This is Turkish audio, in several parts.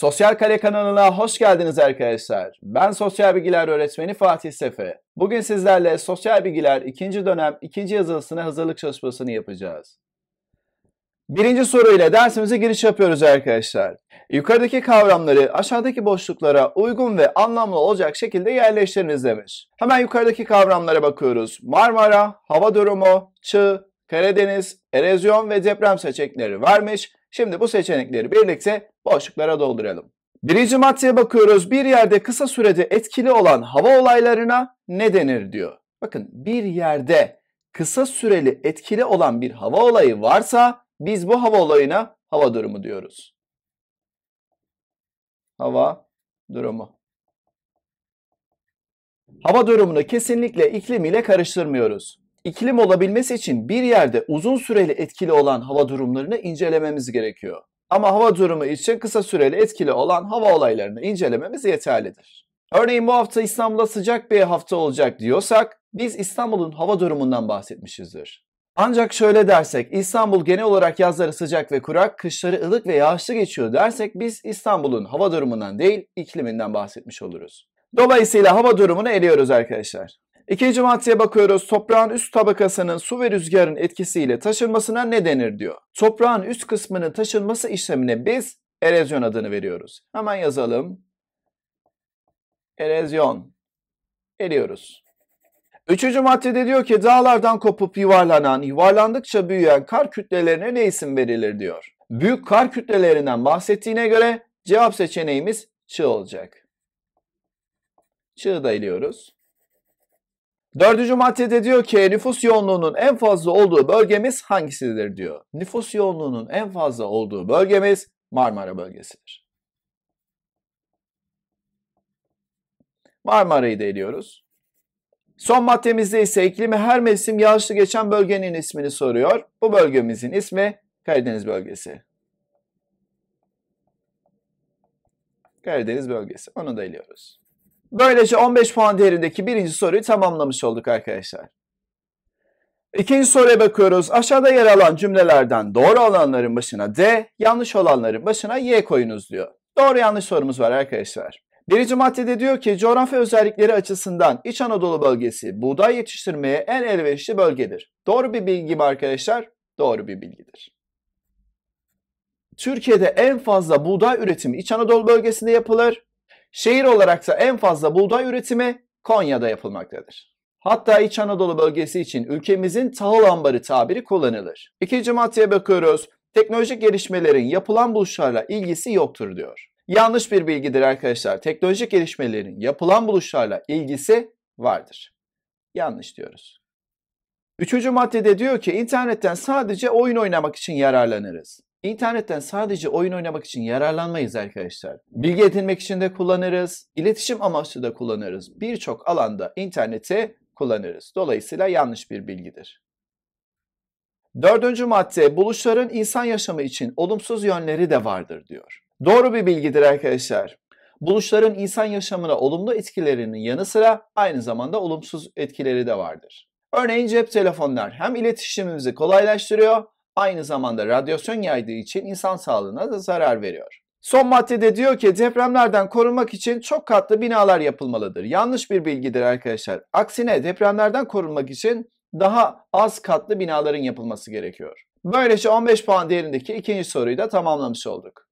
Sosyal Kale kanalına hoş geldiniz arkadaşlar. Ben sosyal bilgiler öğretmeni Fatih Sefe. Bugün sizlerle sosyal bilgiler 2. dönem 2. yazılısına hazırlık çalışmasını yapacağız. Birinci soruyla dersimize giriş yapıyoruz arkadaşlar. Yukarıdaki kavramları aşağıdaki boşluklara uygun ve anlamlı olacak şekilde yerleştiriniz demiş. Hemen yukarıdaki kavramlara bakıyoruz. Marmara, hava durumu, çığ, Karadeniz, erozyon ve deprem seçenekleri varmış. Şimdi bu seçenekleri birlikte boşluklara dolduralım. Birinci maddeye bakıyoruz. Bir yerde kısa sürede etkili olan hava olaylarına ne denir diyor. Bakın bir yerde kısa süreli etkili olan bir hava olayı varsa biz bu hava olayına hava durumu diyoruz. Hava durumu. Hava durumunu kesinlikle iklim ile karıştırmıyoruz. İklim olabilmesi için bir yerde uzun süreli etkili olan hava durumlarını incelememiz gerekiyor. Ama hava durumu için kısa süreli etkili olan hava olaylarını incelememiz yeterlidir. Örneğin bu hafta İstanbul'da sıcak bir hafta olacak diyorsak biz İstanbul'un hava durumundan bahsetmişizdir. Ancak şöyle dersek İstanbul genel olarak yazları sıcak ve kurak, kışları ılık ve yağışlı geçiyor dersek biz İstanbul'un hava durumundan değil ikliminden bahsetmiş oluruz. Dolayısıyla hava durumunu eliyoruz arkadaşlar. İkinci maddeye bakıyoruz. Toprağın üst tabakasının su ve rüzgarın etkisiyle taşınmasına ne denir diyor. Toprağın üst kısmının taşınması işlemine biz erozyon adını veriyoruz. Hemen yazalım. Erozyon ediyoruz. Üçüncü maddede diyor ki dağlardan kopup yuvarlanan, yuvarlandıkça büyüyen kar kütlelerine ne isim verilir diyor. Büyük kar kütlelerinden bahsettiğine göre cevap seçeneğimiz çığ olacak. Çığ da eliyoruz. Dördüncü maddede diyor ki nüfus yoğunluğunun en fazla olduğu bölgemiz hangisidir diyor. Nüfus yoğunluğunun en fazla olduğu bölgemiz Marmara bölgesidir. Marmara'yı da eliyoruz. Son maddemizde ise iklimi her mevsim yağışlı geçen bölgenin ismini soruyor. Bu bölgemizin ismi Karadeniz bölgesi. Karadeniz bölgesi. Onu da eliyoruz. Böylece 15 puan değerindeki birinci soruyu tamamlamış olduk arkadaşlar. İkinci soruya bakıyoruz. Aşağıda yer alan cümlelerden doğru olanların başına D, yanlış olanların başına Y koyunuz diyor. Doğru yanlış sorumuz var arkadaşlar. Birinci maddede diyor ki coğrafya özellikleri açısından İç Anadolu bölgesi buğday yetiştirmeye en elverişli bölgedir. Doğru bir bilgi mi arkadaşlar? Doğru bir bilgidir. Türkiye'de en fazla buğday üretimi İç Anadolu bölgesinde yapılır. Şehir olarak da en fazla buğday üretimi Konya'da yapılmaktadır. Hatta İç Anadolu bölgesi için ülkemizin tahıl ambarı tabiri kullanılır. İkinci maddeye bakıyoruz. Teknolojik gelişmelerin yapılan buluşlarla ilgisi yoktur diyor. Yanlış bir bilgidir arkadaşlar. Teknolojik gelişmelerin yapılan buluşlarla ilgisi vardır. Yanlış diyoruz. Üçüncü maddede diyor ki internetten sadece oyun oynamak için yararlanırız. İnternetten sadece oyun oynamak için yararlanmayız arkadaşlar. Bilgi edinmek için de kullanırız, iletişim amaçlı da kullanırız. Birçok alanda interneti kullanırız. Dolayısıyla yanlış bir bilgidir. Dördüncü madde buluşların insan yaşamı için olumsuz yönleri de vardır diyor. Doğru bir bilgidir arkadaşlar. Buluşların insan yaşamına olumlu etkilerinin yanı sıra aynı zamanda olumsuz etkileri de vardır. Örneğin cep telefonlar hem iletişimimizi kolaylaştırıyor aynı zamanda radyasyon yaydığı için insan sağlığına da zarar veriyor. Son maddede diyor ki depremlerden korunmak için çok katlı binalar yapılmalıdır. Yanlış bir bilgidir arkadaşlar. Aksine depremlerden korunmak için daha az katlı binaların yapılması gerekiyor. Böylece 15 puan değerindeki ikinci soruyu da tamamlamış olduk.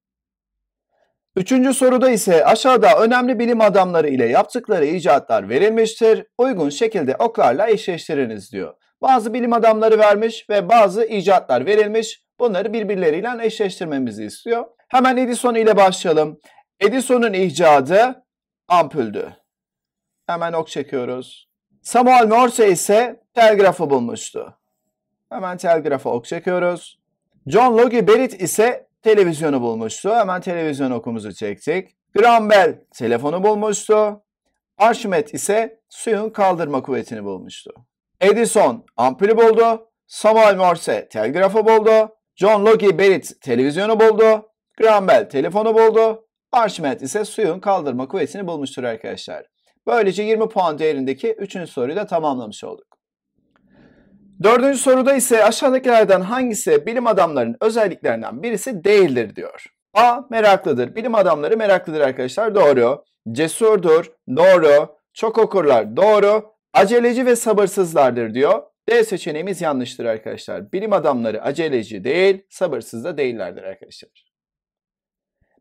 Üçüncü soruda ise aşağıda önemli bilim adamları ile yaptıkları icatlar verilmiştir. Uygun şekilde oklarla eşleştiriniz diyor. Bazı bilim adamları vermiş ve bazı icatlar verilmiş. Bunları birbirleriyle eşleştirmemizi istiyor. Hemen Edison ile başlayalım. Edison'un icadı ampuldü. Hemen ok çekiyoruz. Samuel Morse ise telgrafı bulmuştu. Hemen telgrafı ok çekiyoruz. John Logie Barrett ise televizyonu bulmuştu. Hemen televizyon okumuzu çektik. Graham Bell telefonu bulmuştu. Archimedes ise suyun kaldırma kuvvetini bulmuştu. Edison ampulü buldu. Samuel Morse telgrafı buldu. John Logie Barrett televizyonu buldu. Graham Bell telefonu buldu. Archimedes ise suyun kaldırma kuvvetini bulmuştur arkadaşlar. Böylece 20 puan değerindeki 3. soruyu da tamamlamış olduk. Dördüncü soruda ise aşağıdakilerden hangisi bilim adamlarının özelliklerinden birisi değildir diyor. A. Meraklıdır. Bilim adamları meraklıdır arkadaşlar. Doğru. Cesurdur. Doğru. Çok okurlar. Doğru. Aceleci ve sabırsızlardır diyor. D seçeneğimiz yanlıştır arkadaşlar. Bilim adamları aceleci değil, sabırsız da değillerdir arkadaşlar.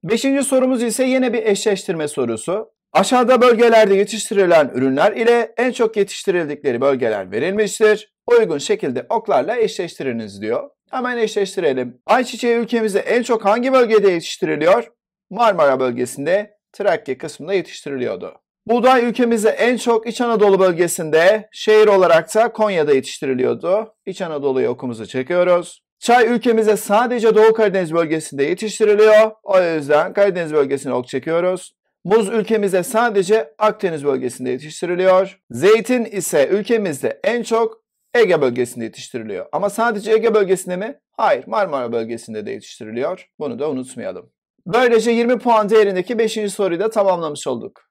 Beşinci sorumuz ise yine bir eşleştirme sorusu. Aşağıda bölgelerde yetiştirilen ürünler ile en çok yetiştirildikleri bölgeler verilmiştir. Uygun şekilde oklarla eşleştiriniz diyor. Hemen eşleştirelim. Ayçiçeği ülkemizde en çok hangi bölgede yetiştiriliyor? Marmara bölgesinde Trakya kısmında yetiştiriliyordu. Buğday ülkemizde en çok İç Anadolu bölgesinde, şehir olarak da Konya'da yetiştiriliyordu. İç Anadolu'yu okumuzu çekiyoruz. Çay ülkemize sadece Doğu Karadeniz bölgesinde yetiştiriliyor. O yüzden Karadeniz bölgesini ok çekiyoruz. Muz ülkemize sadece Akdeniz bölgesinde yetiştiriliyor. Zeytin ise ülkemizde en çok Ege bölgesinde yetiştiriliyor. Ama sadece Ege bölgesinde mi? Hayır, Marmara bölgesinde de yetiştiriliyor. Bunu da unutmayalım. Böylece 20 puan değerindeki 5. soruyu da tamamlamış olduk.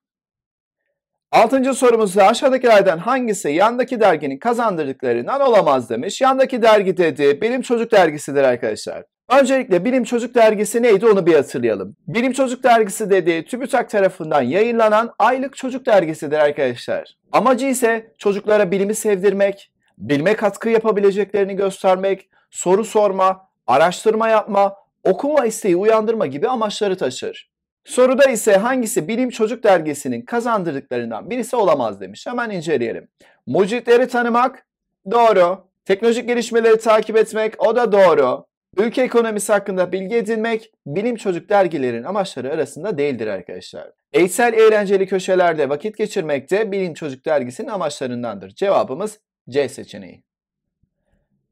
Altıncı sorumuzda aşağıdakilerden hangisi yandaki derginin kazandırdıklarından olamaz demiş. Yandaki dergi dedi Bilim Çocuk dergisidir arkadaşlar. Öncelikle Bilim Çocuk dergisi neydi onu bir hatırlayalım. Bilim Çocuk dergisi dedi TÜBİTAK tarafından yayınlanan aylık çocuk dergisidir arkadaşlar. Amacı ise çocuklara bilimi sevdirmek, bilme katkı yapabileceklerini göstermek, soru sorma, araştırma yapma, okuma isteği uyandırma gibi amaçları taşır. Soruda ise hangisi Bilim Çocuk Dergisi'nin kazandırdıklarından birisi olamaz demiş. Hemen inceleyelim. Mucitleri tanımak doğru. Teknolojik gelişmeleri takip etmek o da doğru. Ülke ekonomisi hakkında bilgi edinmek bilim çocuk dergilerin amaçları arasında değildir arkadaşlar. Eğitsel eğlenceli köşelerde vakit geçirmek de bilim çocuk dergisinin amaçlarındandır. Cevabımız C seçeneği.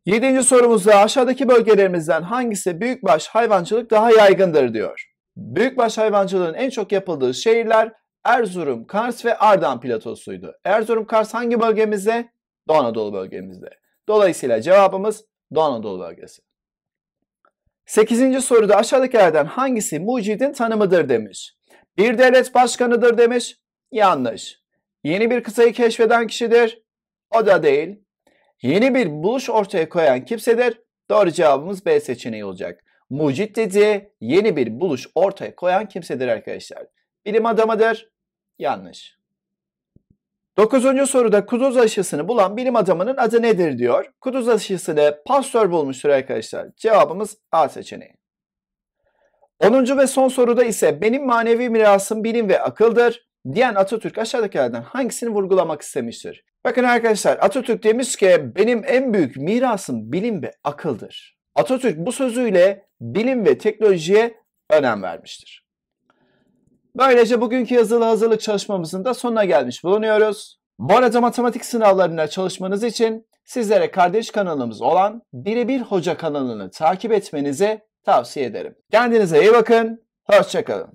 Yedinci sorumuzda aşağıdaki bölgelerimizden hangisi büyükbaş hayvancılık daha yaygındır diyor. Büyükbaş hayvancılığın en çok yapıldığı şehirler Erzurum, Kars ve Ardahan platosuydu. Erzurum, Kars hangi bölgemizde? Doğu Anadolu bölgemizde. Dolayısıyla cevabımız Doğu Anadolu bölgesi. 8. soruda aşağıdakilerden hangisi mucidin tanımıdır demiş. Bir devlet başkanıdır demiş. Yanlış. Yeni bir kıtayı keşfeden kişidir. O da değil. Yeni bir buluş ortaya koyan kimsedir. Doğru cevabımız B seçeneği olacak mucit dedi, yeni bir buluş ortaya koyan kimsedir arkadaşlar. Bilim adamıdır. Yanlış. Dokuzuncu soruda kuduz aşısını bulan bilim adamının adı nedir diyor. Kuduz aşısını Pasteur bulmuştur arkadaşlar. Cevabımız A seçeneği. Onuncu ve son soruda ise benim manevi mirasım bilim ve akıldır diyen Atatürk aşağıdakilerden hangisini vurgulamak istemiştir? Bakın arkadaşlar Atatürk demiş ki benim en büyük mirasım bilim ve akıldır. Atatürk bu sözüyle bilim ve teknolojiye önem vermiştir. Böylece bugünkü yazılı hazırlık çalışmamızın da sonuna gelmiş bulunuyoruz. Bu arada matematik sınavlarına çalışmanız için sizlere kardeş kanalımız olan Birebir Hoca kanalını takip etmenizi tavsiye ederim. Kendinize iyi bakın, hoşçakalın.